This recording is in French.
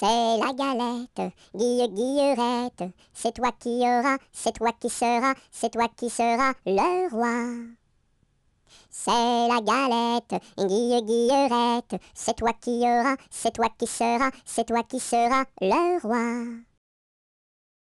C'est la galette, Guille Guillerette, c'est toi qui auras, c'est toi qui seras, c'est toi qui sera le roi. C'est la galette, Guille Guillerette, c'est toi qui auras, c'est toi qui seras, c'est toi qui sera le roi.